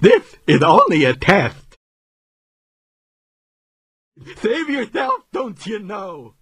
This is only a test. Save yourself, don't you know?